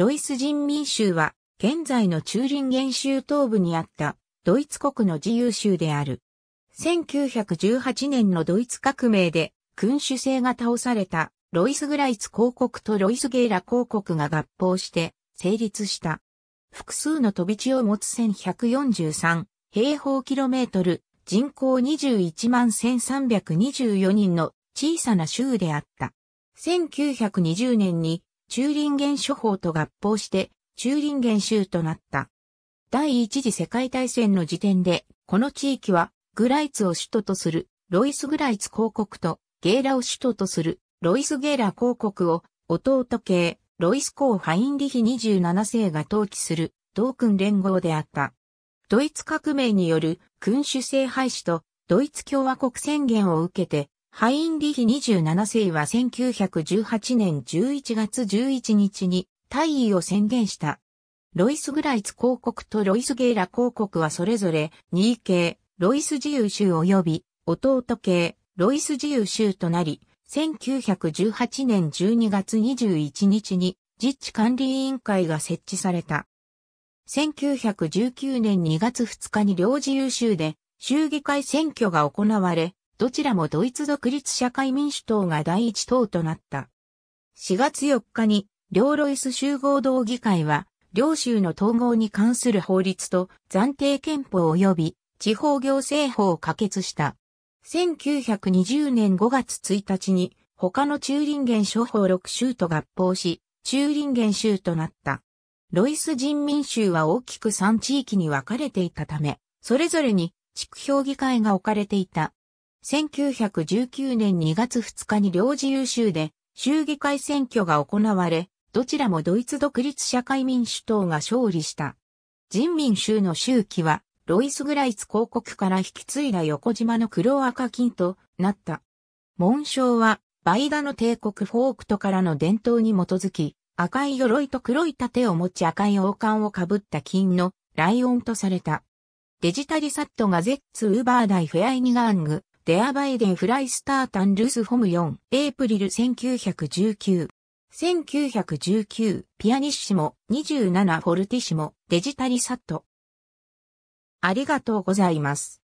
ロイス人民州は、現在のチューリンゲン州東部にあったドイツ国の自由州である。1918年のドイツ革命で君主制が倒されたロイスグライツ公国とロイスゲーラ公国が合法して成立した。複数の飛び地を持つ1143平方キロメートル人口21万1324人の小さな州であった。1920年にチューリンゲン処方と合法して、チューリンゲン州となった。第一次世界大戦の時点で、この地域は、グライツを首都とする、ロイス・グライツ公国と、ゲーラを首都とする、ロイス・ゲーラ公国を、弟系、ロイス公ハインリヒ27世が統治する、同君連合であった。ドイツ革命による君主制廃止とドイツ共和国宣言を受けてハインリヒ27世は1918年11月11日に退位を宣言した。ロイス・グライツ公国とロイス・ゲーラ公国はそれぞれ2位系、ロイス自由州及び弟系、ロイス自由州となり、1918年12月21日に実地管理委員会が設置された。1919年2月2日に両自由州で州議会選挙が行われ、どちらもドイツ独立社会民主党が第一党となった。4月4日に、両ロイス集合同議会は、両州の統合に関する法律と暫定憲法及び地方行政法を可決した。1920年5月1日に他の中林元諸法6州と合法し、中林元州となった。ロイス人民州は大きく3地域に分かれていたため、それぞれに地区評議会が置かれていた。1919年2月2日に領事優秀で州議会選挙が行われ、どちらもドイツ独立社会民主党が勝利した。人民州の周期は、ロイス・グライツ広告から引き継いだ横島の黒赤金となった。紋章は、バイダの帝国フォークトからの伝統に基づき、赤い鎧と黒い盾を持ち赤い王冠をかぶった金のライオンとされた。デジタリサットがゼッツ・ウーバーダイ・フェアイニガング、デアバイデンフライスタータンルスホム4、エイプリル1919。1919、ピアニッシモ、27フォルティシモ、デジタリサット。ありがとうございます。